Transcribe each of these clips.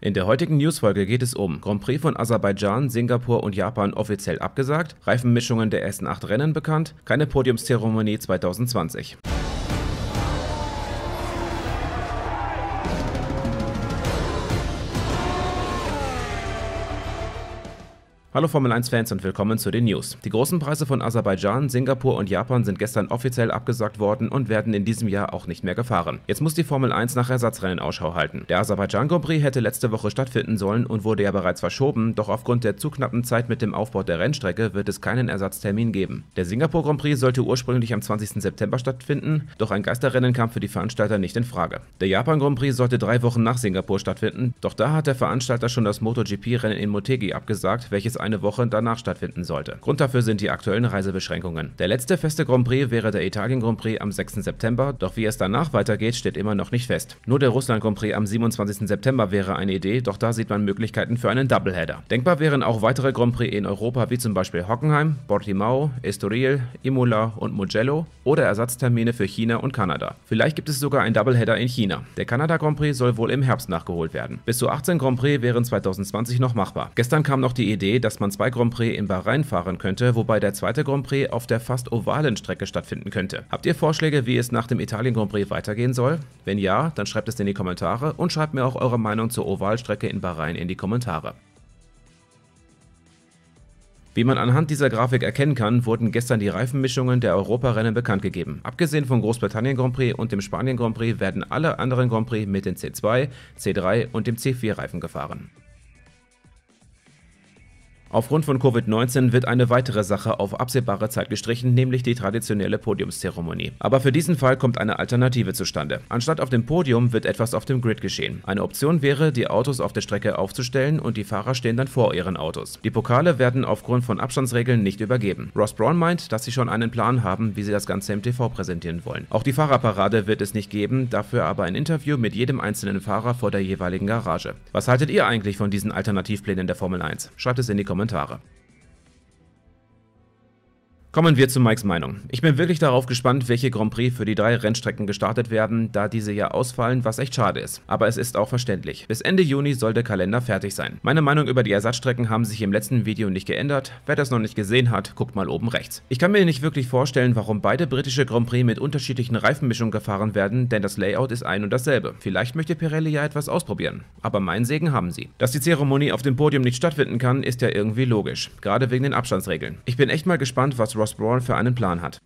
In der heutigen Newsfolge geht es um Grand Prix von Aserbaidschan, Singapur und Japan offiziell abgesagt, Reifenmischungen der ersten acht Rennen bekannt, keine Podiumszeremonie 2020. Hallo Formel 1-Fans und willkommen zu den News. Die großen Preise von Aserbaidschan, Singapur und Japan sind gestern offiziell abgesagt worden und werden in diesem Jahr auch nicht mehr gefahren. Jetzt muss die Formel 1 nach Ersatzrennen Ausschau halten. Der Aserbaidschan Grand Prix hätte letzte Woche stattfinden sollen und wurde ja bereits verschoben, doch aufgrund der zu knappen Zeit mit dem Aufbau der Rennstrecke wird es keinen Ersatztermin geben. Der Singapur Grand Prix sollte ursprünglich am 20. September stattfinden, doch ein Geisterrennen kam für die Veranstalter nicht in Frage. Der Japan Grand Prix sollte drei Wochen nach Singapur stattfinden, doch da hat der Veranstalter schon das MotoGP-Rennen in Motegi abgesagt, welches ein eine Woche danach stattfinden sollte. Grund dafür sind die aktuellen Reisebeschränkungen. Der letzte feste Grand Prix wäre der Italien Grand Prix am 6. September, doch wie es danach weitergeht, steht immer noch nicht fest. Nur der Russland Grand Prix am 27. September wäre eine Idee, doch da sieht man Möglichkeiten für einen Doubleheader. Denkbar wären auch weitere Grand Prix in Europa, wie zum Beispiel Hockenheim, Portimao, Estoril, Imola und Mugello oder Ersatztermine für China und Kanada. Vielleicht gibt es sogar einen Doubleheader in China. Der Kanada Grand Prix soll wohl im Herbst nachgeholt werden. Bis zu 18 Grand Prix wären 2020 noch machbar. Gestern kam noch die Idee, dass dass man zwei Grand Prix in Bahrain fahren könnte, wobei der zweite Grand Prix auf der fast ovalen Strecke stattfinden könnte. Habt ihr Vorschläge, wie es nach dem Italien Grand Prix weitergehen soll? Wenn ja, dann schreibt es in die Kommentare und schreibt mir auch eure Meinung zur Ovalstrecke in Bahrain in die Kommentare. Wie man anhand dieser Grafik erkennen kann, wurden gestern die Reifenmischungen der Europarennen bekannt gegeben. Abgesehen vom Großbritannien Grand Prix und dem Spanien Grand Prix werden alle anderen Grand Prix mit den C2, C3 und dem C4 Reifen gefahren. Aufgrund von Covid-19 wird eine weitere Sache auf absehbare Zeit gestrichen, nämlich die traditionelle Podiumszeremonie. Aber für diesen Fall kommt eine Alternative zustande. Anstatt auf dem Podium wird etwas auf dem Grid geschehen. Eine Option wäre, die Autos auf der Strecke aufzustellen und die Fahrer stehen dann vor ihren Autos. Die Pokale werden aufgrund von Abstandsregeln nicht übergeben. Ross Brown meint, dass sie schon einen Plan haben, wie sie das Ganze im TV präsentieren wollen. Auch die Fahrerparade wird es nicht geben, dafür aber ein Interview mit jedem einzelnen Fahrer vor der jeweiligen Garage. Was haltet ihr eigentlich von diesen Alternativplänen der Formel 1? Schreibt es in die Kommentare. Kommentare. Kommen wir zu Mikes Meinung. Ich bin wirklich darauf gespannt, welche Grand Prix für die drei Rennstrecken gestartet werden, da diese ja ausfallen, was echt schade ist. Aber es ist auch verständlich. Bis Ende Juni soll der Kalender fertig sein. Meine Meinung über die Ersatzstrecken haben sich im letzten Video nicht geändert. Wer das noch nicht gesehen hat, guckt mal oben rechts. Ich kann mir nicht wirklich vorstellen, warum beide britische Grand Prix mit unterschiedlichen Reifenmischungen gefahren werden, denn das Layout ist ein und dasselbe. Vielleicht möchte Pirelli ja etwas ausprobieren. Aber meinen Segen haben sie. Dass die Zeremonie auf dem Podium nicht stattfinden kann, ist ja irgendwie logisch. Gerade wegen den Abstandsregeln. Ich bin echt mal gespannt, was Ross Ross Braun für einen Plan hat.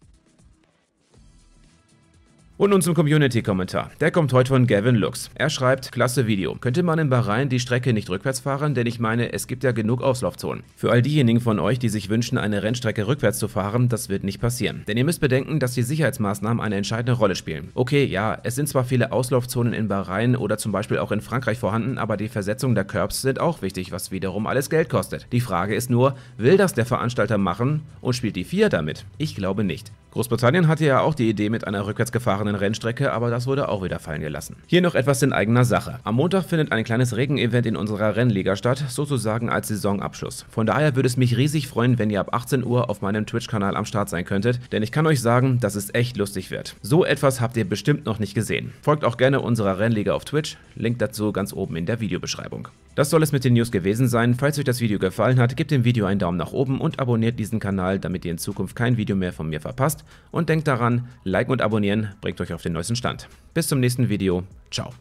Und nun zum Community-Kommentar. Der kommt heute von Gavin Lux. Er schreibt, klasse Video. Könnte man in Bahrain die Strecke nicht rückwärts fahren, denn ich meine, es gibt ja genug Auslaufzonen. Für all diejenigen von euch, die sich wünschen, eine Rennstrecke rückwärts zu fahren, das wird nicht passieren. Denn ihr müsst bedenken, dass die Sicherheitsmaßnahmen eine entscheidende Rolle spielen. Okay, ja, es sind zwar viele Auslaufzonen in Bahrain oder zum Beispiel auch in Frankreich vorhanden, aber die Versetzung der Curbs sind auch wichtig, was wiederum alles Geld kostet. Die Frage ist nur, will das der Veranstalter machen und spielt die FIA damit? Ich glaube nicht. Großbritannien hatte ja auch die Idee mit einer rückwärts gefahrenen Rennstrecke, aber das wurde auch wieder fallen gelassen. Hier noch etwas in eigener Sache. Am Montag findet ein kleines Regenevent in unserer Rennliga statt, sozusagen als Saisonabschluss. Von daher würde es mich riesig freuen, wenn ihr ab 18 Uhr auf meinem Twitch-Kanal am Start sein könntet, denn ich kann euch sagen, dass es echt lustig wird. So etwas habt ihr bestimmt noch nicht gesehen. Folgt auch gerne unserer Rennliga auf Twitch, Link dazu ganz oben in der Videobeschreibung. Das soll es mit den News gewesen sein. Falls euch das Video gefallen hat, gebt dem Video einen Daumen nach oben und abonniert diesen Kanal, damit ihr in Zukunft kein Video mehr von mir verpasst und denkt daran, liken und abonnieren bringt euch auf den neuesten Stand. Bis zum nächsten Video. Ciao.